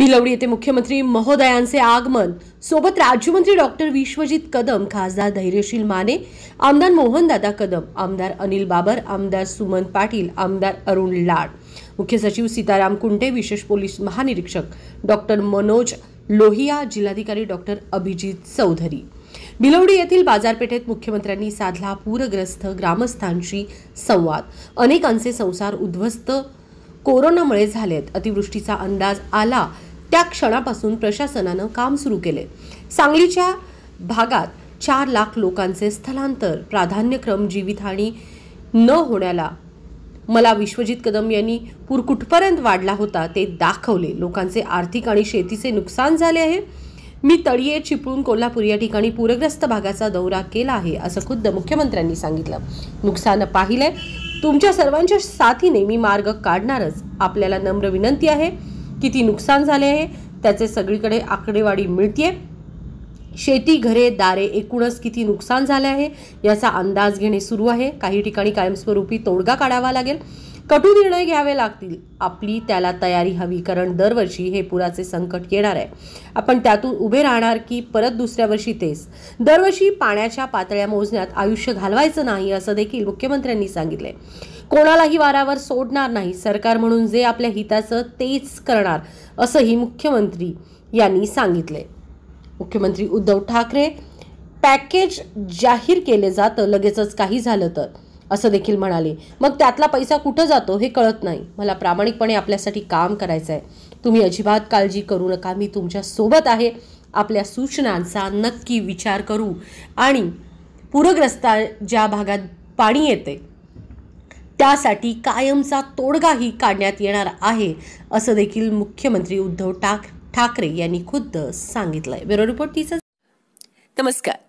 भिलवडी येथे मुख्यमंत्री महोदयांचे आगमन सोबत राज्यमंत्री डॉक्टर विश्वजित कदम खासदार धैर्यशील माने आमदार मोहनदादा कदम आमदार अनिल बाबर आमदार सुमन पाटील आमदार अरुण लाड मुख्य सचिव सीताराम कुंटे विशेष पोलीस महानिरीक्षक डॉक्टर मनोज लोहिया जिल्हाधिकारी डॉक्टर अभिजित चौधरी बिलवडी येथील बाजारपेठेत मुख्यमंत्र्यांनी साधला पूरग्रस्त ग्रामस्थांशी संवाद अनेकांचे संसार उद्ध्वस्त कोरोनामुळे झालेत अतिवृष्टीचा अंदाज आला त्या क्षणापासून प्रशासनानं काम सुरू केले सांगलीच्या भागात चार लाख लोकांचे स्थलांतर प्राधान्यक्रम जीवितहानी न होण्याला मला विश्वजित कदम यांनी पूर कुठपर्यंत वाढला होता ते दाखवले लोकांचे आर्थिक आणि शेतीचे नुकसान झाले आहे मी तळिये चिपळूण कोल्हापूर या ठिकाणी पूरग्रस्त भागाचा दौरा केला आहे असं खुद्द मुख्यमंत्र्यांनी सांगितलं नुकसान पाहिलंय तुमच्या सर्वांच्या साथीने मी मार्ग काढणारच आपल्याला नम्र विनंती आहे किती नुकसान झाले आहे त्याचे सगळीकडे आकडेवारी मिळते शेती घरे दारे एकूणच किती नुकसान झाले आहे याचा अंदाज घेणे सुरू आहे काही ठिकाणी कायमस्वरूपी तोडगा काढावा लागेल कटू निर्णय घ्यावे लागतील आपली त्याला तयारी हवी कारण दरवर्षी हे पुराचे संकट येणार आहे आपण त्यातून उभे राहणार की परत दुसऱ्या वर्षी तेच दरवर्षी पाण्याच्या पातळ्या मोजण्यात आयुष्य घालवायचं नाही असं देखील मुख्यमंत्र्यांनी सांगितले कोणालाही वारावर सोडणार नाही सरकार म्हणून जे आपल्या हिताचं तेच करणार असंही मुख्यमंत्री यांनी सांगितले मुख्यमंत्री उद्धव ठाकरे पॅकेज जाहीर केले जातं लगेचच काही झालं तर असं देखील म्हणाले मग त्यातला पैसा कुठं जातो हे कळत नाही मला प्रामाणिकपणे आपल्यासाठी काम करायचं आहे तुम्ही अजिबात काळजी करू नका मी तुमच्या सोबत आहे आपल्या सूचनांचा नक्की विचार करू आणि पूरग्रस्त ज्या भागात पाणी येते त्यासाठी कायमचा तोडगाही काढण्यात येणार आहे असं देखील मुख्यमंत्री उद्धव ठाकरे यांनी खुद्द सांगितलंय ब्युरो रिपोर्ट तिचं नमस्कार